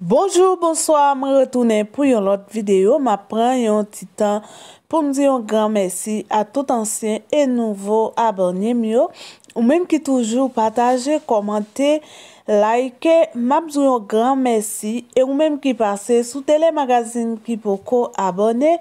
Bonjour, bonsoir, mre retounen pou yon lot videyo. Ma pren yon titan pou mzi yon gran mersi a tout ansyen e nouvo abonye myo. Ou menm ki toujou pataje, komante, like, ma mzou yon gran mersi e ou menm ki pase sou telemagazin ki poko abone.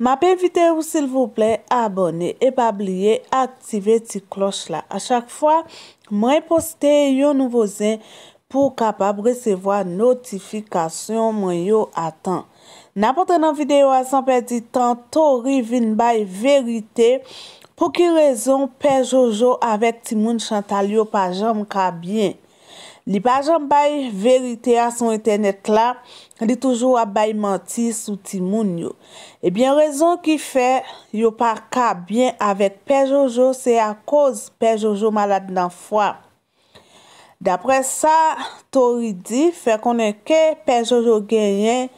Ma pe evite ou sil vouple abone e pa bliye aktive ti kloch la. A chak fwa, mre poste yon nouvo zin pou kapab resevo a notifikasyon mwen yo atan. Na pote nan videyo asan pe di tan tori vin bay verite, pou ki rezon pe Jojo avet timoun chantal yo pajam kabien. Li pajam bay verite a son internet la, li toujou a bay manti sou timoun yo. E bien rezon ki fe yo par kabien avet pe Jojo se a koz pe Jojo malade nan fwa. D apre sa, Tori di fe konen ke pe Jojo genyen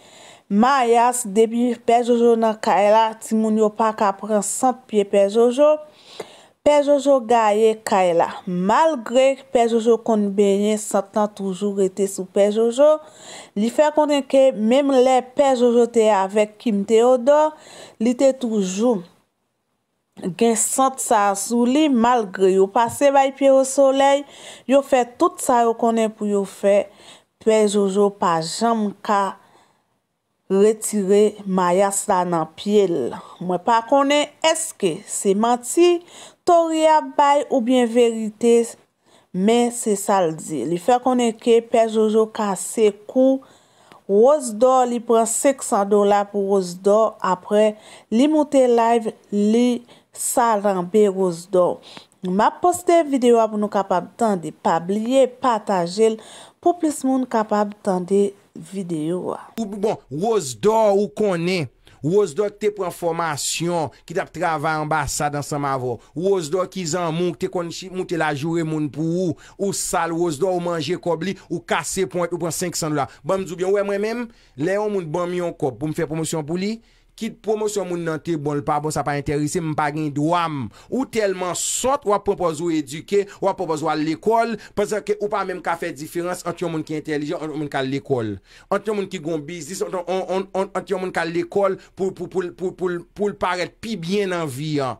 mayas debi pe Jojo nan Kaila ti moun yo pa ka pren sant piye pe Jojo, pe Jojo gaye Kaila. Malgre pe Jojo konen benyen santan toujou rete sou pe Jojo, li fe konen ke mem le pe Jojo te avek Kim Teodo, li te toujou. gen sante sa sou li, malgre yo pase bay piye ou soley, yo fe tout sa yo konen pou yo fe, pe Jojo pa jam ka, retire maya sa nan piye l. Mwen pa konen, eske se manti, to ria bay ou bien verite, men se saldi. Li fe konen ke, pe Jojo ka se kou, ozdo li pren 600 dola pou ozdo, apre li mouten live, li mouten, Salranbe rozdo Map poste videyo apou nou kapab tande Pabliye patajel Pou plis moun kapab tande videyo Obo bon, rozdo ou konen Rozdo te pren formasyon Ki tap trava ambasa dansan mavo Rozdo ki zan moun Te konnichi moun te lajure moun pou ou O sal rozdo ou manje kobli Ou kase pwant ou pran 500 dolar Bambi zubyon wè mwen men Le yon moun bambi yon kob Pou mwen fè promosyon pou li Ki promosyon moun nan te bol pa, bon sa pa interese, mwen pa gen do am. Ou telman sot, wap propos wè eduke, wap propos wè l'ekol, pasan ke ou pa mèm ka fè diferans antyon moun ki entelijan, antyon moun ka l'ekol. Antyon moun ki gon bizis, antyon moun ka l'ekol pou l'paret pi bien nan vi an.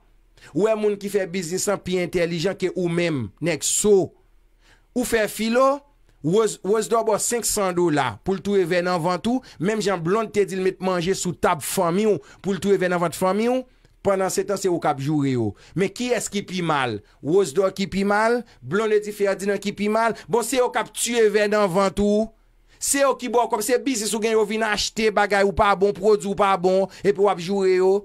Ou e moun ki fè bizisan pi entelijan ke ou mèm, nek so. Ou fè filo... Wos do bo 500 dola pou l tou e ven nan vantou, menm jan blon te dil met manje sou tab fami ou, pou l tou e ven nan vant fami ou, pandan se tan se ou kap jure yo. Men ki es ki pi mal? Wos do ki pi mal? Blon ne di fe adi nan ki pi mal? Bon se ou kap tu e ven nan vantou? Se ou ki bo kom se bisis ou gen yo vina achete bagay ou pa bon, prodou ou pa bon, epi wap jure yo?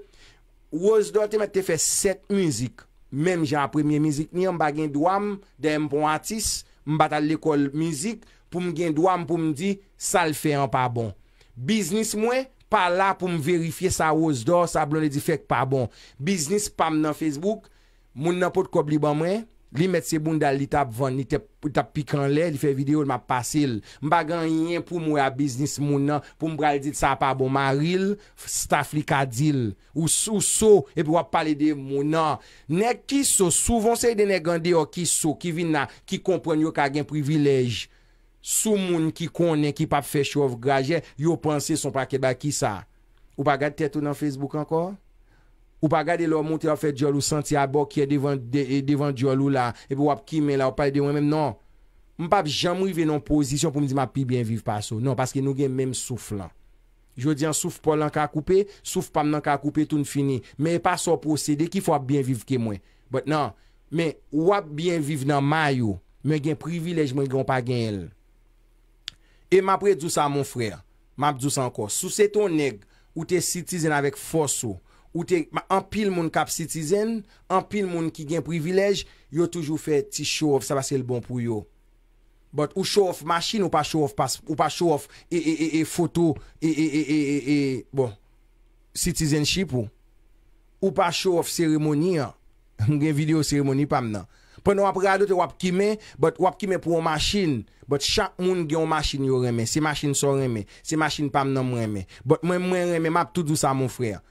Wos do te met te fe set mizik, menm jan premye mizik, ni yon bagen do am, dem pou bon atis, Mbatal l'ekol mizik pou m gen dwa m pou m di sa l fe an pa bon. Biznis mwen pa la pou m verifiye sa oz do sa blon li di fek pa bon. Biznis pam nan Facebook moun nan pot kobli ban mwen. Li met se bun dal li tap van, li tap pikan le, li fe video di ma pasil. Mba gan yin pou mwe a biznis moun nan, pou mbra li dit sa pa bon maril, staff li ka dil. Ou sou, e pou wap pale de moun nan. Ne kiso, souvan se yi dene gande yo kiso, ki vin nan, ki kompren yo kagen privilej. Sou moun ki konen, ki pap fesho av graje, yo panse son pra kebaki sa. Ou pa gade tetou nan Facebook anko? Ou pa gade lò moun te la fè diolou, santi a bok ki e devan e diolou la, e pou wap kime la, ou pa e devan mèm, non. Mpap jamou i ve non pozisyon pou mdi mapi bienviv pa sou. Non, paske nou gen mèm souf lan. Jou di an souf pa lan ka koupe, souf pa mnan ka koupe, tout n'fini. Mè e pa sou posede ki fwa bienviv ke mwen. But non, mè wap bienviv nan mayo, mwen gen privilej mwen gen wap gen el. E mapre dousa moun frè, map dousa anko. Sou se ton neg ou te sitizen avek foso, Ou te, an pil moun kap citizen, an pil moun ki gen privilej, yo toujou fe ti show off, sa va se l bon pou yo. But ou show off machine ou pa show off, ou pa show off e, e, e, e, foto, e, e, e, e, e, e, bon, citizenship ou. Ou pa show off ceremony a, moun gen video ceremony pam nan. Pon nou apre adote wap kime, but wap kime pou wap machine, but chak moun gen wap machine yo reme, se machine son reme, se machine pam nan mwen reme. But mwen mwen reme map tout dou sa moun freya.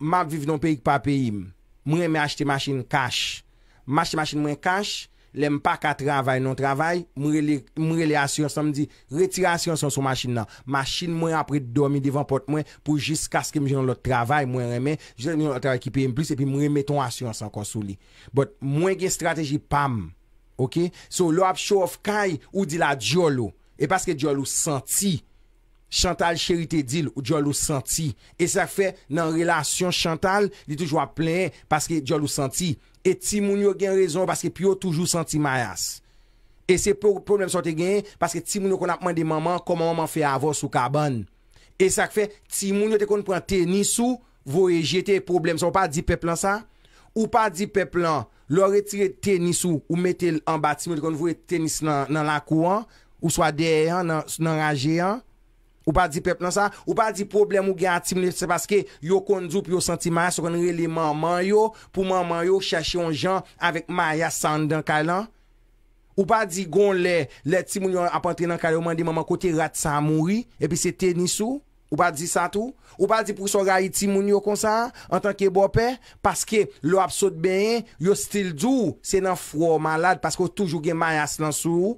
map viv non peyik pa peyim. Mwen reme achete machin kash. Mwen achete machin mwen kash, lem pa ka travay non travay, mwen rele asyansan, mwen di, retira asyansan sou machin nan. Machin mwen apre dormi devan pot mwen, pou jiska skim jenon lot travay mwen reme, jenon lot travay ki peyim blis, epi mwen reme ton asyansan konsou li. But mwen gen strategi pam. Ok? So lop show of kaj, ou di la diolo, e paske diolo senti, Chantal chéri te dil ou diyo lou senti. E sak fe nan relasyon Chantal, li toujwa plen, paske diyo lou senti. E ti moun yo gen rezon, paske pi yo toujou senti mayas. E se problem son te gen, paske ti moun yo kon apman de maman, kon maman fe avos ou kaban. E sak fe, ti moun yo te kon pran tenis ou, vou e jeti e problem. Son pa di pe plan sa? Ou pa di pe plan, lor e tire tenis ou, ou metel an batim, ou te kon vou e tenis nan lakouan, ou swa deyan nan rajeyan, Ou pa di pep nan sa? Ou pa di problem ou gen a tim nou? Se paske yo kondou pou yo senti maya se kon re le manman yo pou manman yo chache yon jan avek maya san nan kare lan? Ou pa di gon le le tim nou apantre nan kare ou mande maman kote rat sa mouri? E pi se teni sou? Ou pa di sa tou? Ou pa di pou sou gayi tim nou yo konsan? En tanke bope? Paske lo ap sot ben, yo stil dou se nan fwo malad paske ou toujou gen maya san sou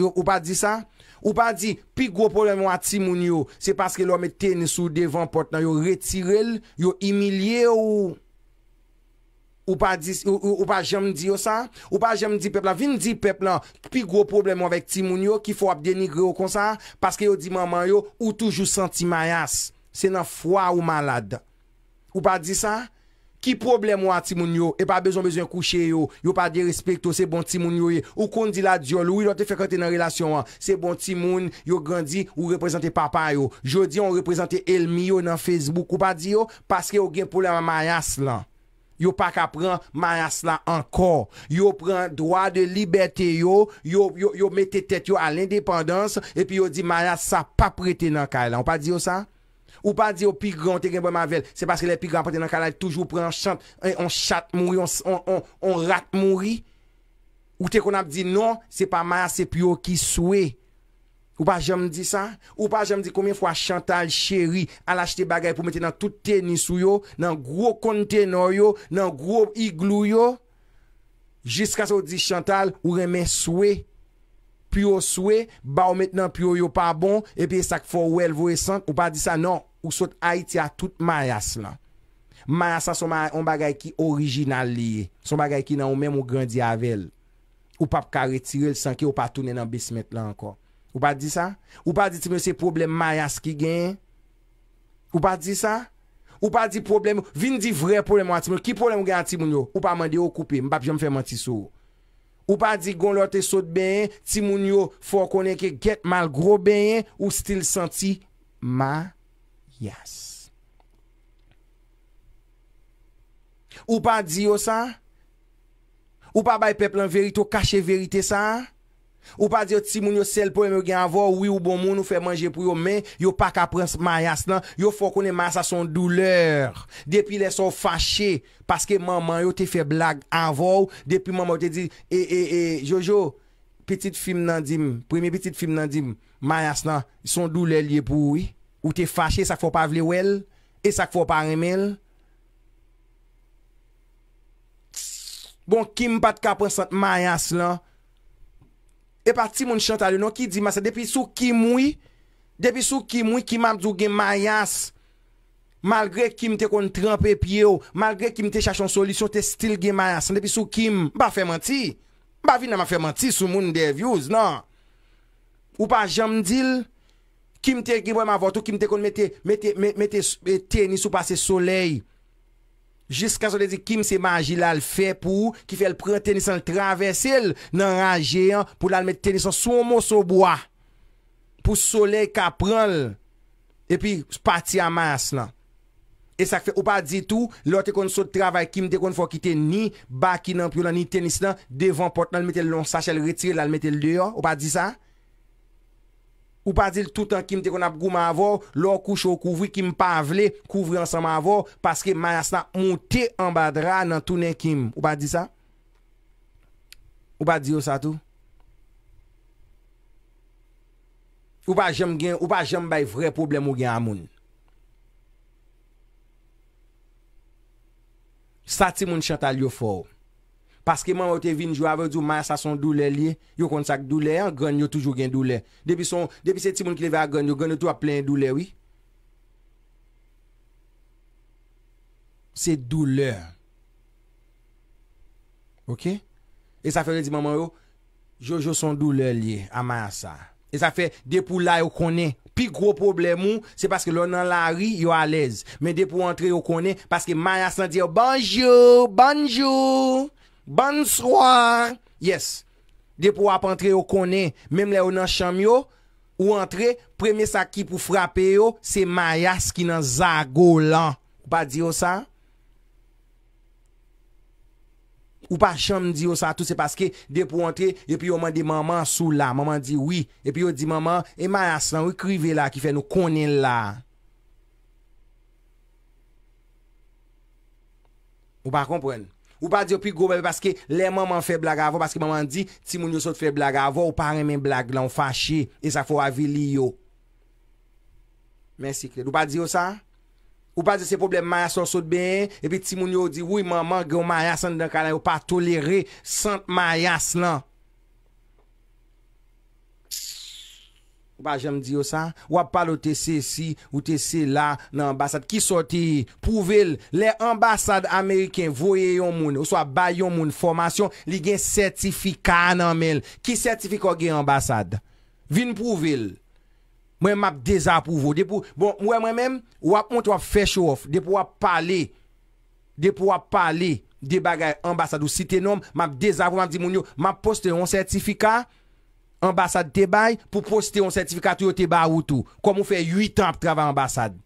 ou pa di sa? Ou pa di, pi gwo problem wak ti moun yo, se paske lò me teni sou devan pot nan yo retirel, yo emilye ou... Ou pa di, ou pa jem di yo sa, ou pa jem di pep la, vin di pep la, pi gwo problem wak ti moun yo ki fò ap denigre yo kon sa, paske yo di maman yo, ou toujou senti mayas, se nan fwa ou malade. Ou pa di sa... Ki problem ou an timoun yo? E pa bezon bezon kouche yo? Yo pa de respik to se bon timoun yo? Ou kon di la diol? Ou yon te fekante nan relasyon an? Se bon timoun yo grandi ou reprezenté papa yo? Jodi yon reprezenté elmi yo nan Facebook. Ou pa di yo? Paske yo gen pouleman mayas lan. Yo pa ka pran mayas lan ankor. Yo pran dwa de liberté yo. Yo mette tet yo al indépendance. E pi yo di mayas sa pa prete nan kaj lan. Ou pa di yo sa? Ou pa di non, yo pi gran te gen bo ma vel, se paske le pi gran pote nan kanal toujou pre an chant, an chat mouri, an rat mouri. Ou te kon ap di non, se pa ma se pi yo ki souwe. Ou pa jem di sa, ou pa jem di koumen fwa Chantal cheri al achete bagay pou mette nan tout tenisou yo, nan gro kontenor yo, nan gro iglou yo. Jiska se ou di Chantal, ou reme souwe. Pyo souwe, ba ou met nan pyo yo pa bon Epi e sak fo ou el vwe sant Ou pa di sa, non, ou sot a iti a tout mayas la Mayas sa son bagay ki orijinal liye Son bagay ki nan ou men mou grandiavel Ou pa pka retirel san ki ou pa toune nan besmet la anko Ou pa di sa? Ou pa di ti mwen se problem mayas ki gen? Ou pa di sa? Ou pa di problem, vin di vre problem an ti mwen Ki problem gen an ti mwen yo? Ou pa mande yo koupe, mbap jom fèm an ti sou Ou pa di gon lote sot benye, ti moun yo fò konen ke get mal gro benye, ou stil santi ma yas. Ou pa di yo sa, ou pa bay pepl an verite, ou kache verite sa. Ou pa diyo ti moun yo sel pou yon gen avor Ou yon bon moun ou fe manje pou yon men Yon pa kaprens mayas lan Yon fokone mas a son douleur Depi lè son faché Paske maman yo te fe blag avor Depi maman yo te di E, e, e, Jojo Petit film nan dim Primi petit film nan dim Mayas lan Son douleur liye pou yon Ou te faché E sak fok pa vle wel E sak fok pa remel Bon kim pa te kaprens sat mayas lan E pa ti moun chanta li nou ki di ma se depi sou kim woy, depi sou kim woy kim amdou gen mayas. Malgre kim te kon trompe pye ou, malgre kim te chachon solisyon te stil gen mayas. Depi sou kim, mba fèman ti, mba vin nan mba fèman ti sou moun devyouz nan. Ou pa jem dil, kim te gwen ma votou, kim te kon mette teni sou pase soley. Jiska so de di kim se maji la l fe pou ki fe l pren tenis an l travesel nan rangye an pou la l met tenis an soumo souboa pou solek aprenl e pi pati amas nan. E sak fe ou pa di tou lor te kon sou travay kim de kon fokite ni baki nan pi ou nan ni tenis nan devan pot nan l metel lon sache l retire l la l metel deyon ou pa di sa? Ou pa dil tout an kim te kon ap gouman avor, lor koucho kouvri kim pa avle, kouvri ansan man avor, paske man yasna mouti an badra nan toune kim. Ou pa di sa? Ou pa di yo sa tou? Ou pa jem gen, ou pa jem bay vre problem ou gen amoun? Sa ti moun chanta liyo fòw. Paske mè mè ou te vin jou ave di ou mè a sa son doule liye. Yo kon sa k doule. An gwen yo toujou gen doule. Depi se ti moun ki le ve a gwen. Yo gwen yo tou a plen doule. Se doule. Ok. E sa fe redi mè mè ou. Jou son doule liye a mè a sa. E sa fe depou la yo konen. Pi gro problem ou. Se paske lò nan la ri yo alez. Mè depou antre yo konen. Paske mè a sa di yo bonjou. Bonjou. Bonsoir. Yes. De pou ap entre yo konen. Mem le yo nan chanm yo. Ou entre. Premi sa ki pou frape yo. Se mayas ki nan zago lan. Ou pa diyo sa. Ou pa chanm diyo sa tout. Se paske de pou entre. E pi yo mandi maman sou la. Maman di oui. E pi yo di maman. E mayas lan. Ou krive la ki fe nou konen la. Ou pa komprenne. Ou pa diyo pi gobebe paske le maman fè blag avon, paske maman di, ti moun yo sot fè blag avon, ou pa remen blag lan, fache, e sa fò avili yo. Mè siklet. Ou pa diyo sa? Ou pa diyo se probleme mayas son sot ben, epi ti moun yo di, woui maman, gen ou mayas an dan kalay, ou pa tolere, sent mayas lan. Ou pa jèm diyo sa, wap palo te se si, ou te se la nan ambasade. Ki sote pouvel, le ambasade Ameriken voye yon moun, ou swa bay yon moun formasyon, li gen sertifika nan men. Ki sertifika gen ambasade? Vin pouvel. Mwen map dezap pouvel. Bon, mwen mwen mèm, wap mout wap fè chouf, depo wap pale, depo wap pale de bagay ambasade. Ou si te nom, map dezap, wap di moun yo, map poste yon sertifika. ambassade te bay pou poste yon sertifikato yo te bay outou. Kom ou fe 8 an pou travè ambassade.